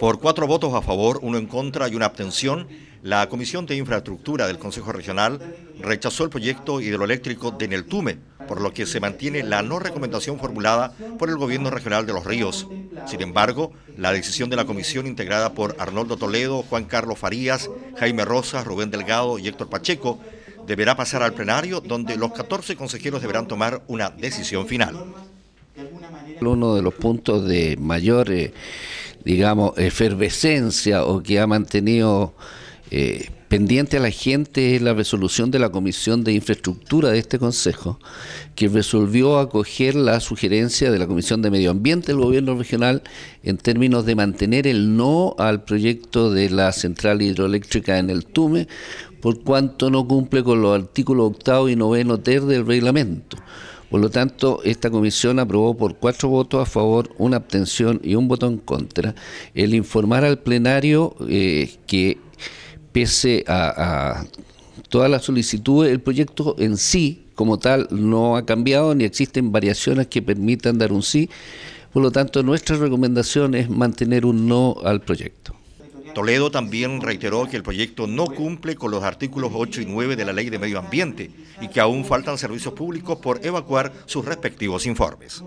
Por cuatro votos a favor, uno en contra y una abstención, la Comisión de Infraestructura del Consejo Regional rechazó el proyecto hidroeléctrico de Neltume, por lo que se mantiene la no recomendación formulada por el Gobierno Regional de Los Ríos. Sin embargo, la decisión de la comisión integrada por Arnoldo Toledo, Juan Carlos Farías, Jaime Rosas, Rubén Delgado y Héctor Pacheco deberá pasar al plenario donde los 14 consejeros deberán tomar una decisión final. Uno de los puntos de mayor... Eh, digamos, efervescencia o que ha mantenido eh, pendiente a la gente es la resolución de la Comisión de Infraestructura de este Consejo, que resolvió acoger la sugerencia de la Comisión de Medio Ambiente del Gobierno Regional en términos de mantener el no al proyecto de la central hidroeléctrica en el Tume, por cuanto no cumple con los artículos octavo y noveno ter del reglamento. Por lo tanto, esta comisión aprobó por cuatro votos a favor, una abstención y un voto en contra el informar al plenario eh, que pese a todas las solicitudes, el proyecto en sí, como tal, no ha cambiado ni existen variaciones que permitan dar un sí. Por lo tanto, nuestra recomendación es mantener un no al proyecto. Toledo también reiteró que el proyecto no cumple con los artículos 8 y 9 de la Ley de Medio Ambiente y que aún faltan servicios públicos por evacuar sus respectivos informes.